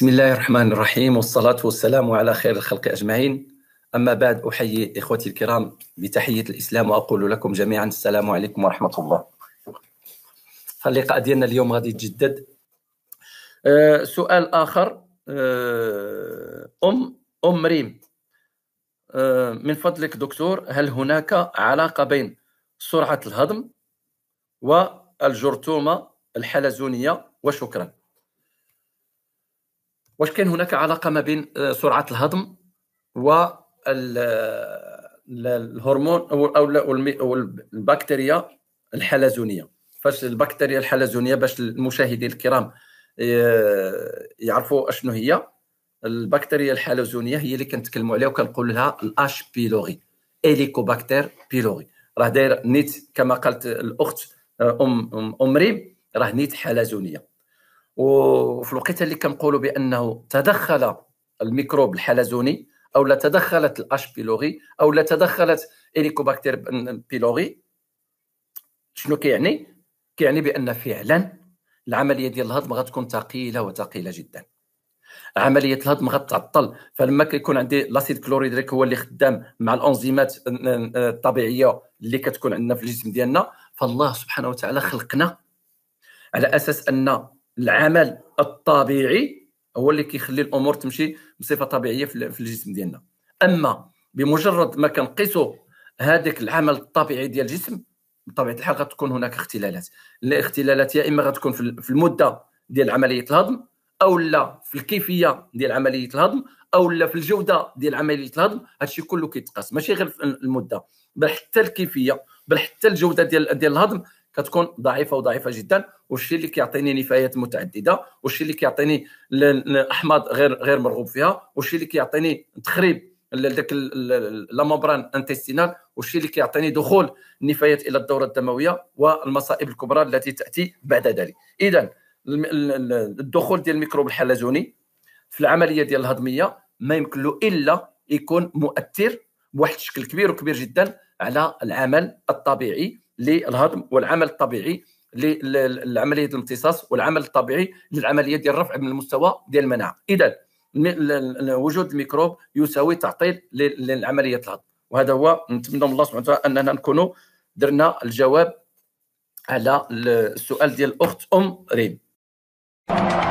بسم الله الرحمن الرحيم والصلاة والسلام على خير الخلق أجمعين أما بعد أحيي إخوتي الكرام بتحية الإسلام وأقول لكم جميعا السلام عليكم ورحمة الله اللقاء ديالنا اليوم غادي يتجدد آه، سؤال آخر آه، أم أم ريم آه، من فضلك دكتور هل هناك علاقة بين سرعة الهضم والجرثومة الحلزونية وشكرا واش كان هناك علاقه ما بين آه، سرعه الهضم و آه، الهرمون او البكتيريا الحلزونيه فاش البكتيريا الحلزونيه باش المشاهدين الكرام آه، يعرفوا اشنو هي البكتيريا الحلزونيه هي اللي كنتكلموا عليها وكنقول لها الاش بيلوري اليكوباكتير بيلوري راه داير نيت كما قالت الاخت ام ام ريم راه نيت حلزونيه وفي الوقت اللي كنقولوا بانه تدخل الميكروب الحلزوني او لا تدخلت الاش بيلوري او لا تدخلت اليكوباكتير بيلوري شنو كيعني كيعني بان فعلا العمليه ديال الهضم غتكون ثقيله وثقيله جدا عمليه الهضم غتعطل فلما كيكون عندي لاسيد كلوريدريك هو اللي خدام مع الانزيمات الطبيعيه اللي كتكون عندنا في الجسم ديالنا فالله سبحانه وتعالى خلقنا على اساس ان العمل الطبيعي هو اللي كيخلي الامور تمشي بصفه طبيعيه في الجسم ديالنا اما بمجرد ما كنقيسوا هذاك العمل الطبيعي ديال الجسم بطبيعه الحال غتكون هناك اختلالات الاختلالات يا اما غتكون في المده ديال عمليه الهضم او لا في الكيفيه ديال عمليه الهضم او لا في الجوده ديال عمليه الهضم هادشي كله كيتقاس ماشي غير المده بل حتى الكيفيه بل حتى الجوده ديال ديال الهضم كتكون ضعيفه وضعيفه جدا والشيء اللي كيعطيني نفايات متعدده والشيء اللي كيعطيني الاحماض غير غير مرغوب فيها والشيء اللي كيعطيني تخريب ذاك لا مبران انتستينال والشيء اللي كيعطيني دخول النفايات الى الدوره الدمويه والمصائب الكبرى التي تاتي بعد ذلك اذا الدخول ديال الميكروب الحلزوني في العمليه ديال الهضميه ما يمكن له الا يكون مؤثر بواحد الشكل كبير وكبير جدا على العمل الطبيعي للهضم والعمل الطبيعي لعمليه الامتصاص والعمل الطبيعي للعمليه ديال الرفع من المستوى ديال المناعه اذا وجود الميكروب يساوي تعطيل للعملية الهضم وهذا هو نتمنى من الله سبحانه وتعالى اننا نكونوا درنا الجواب على السؤال ديال الاخت ام ريم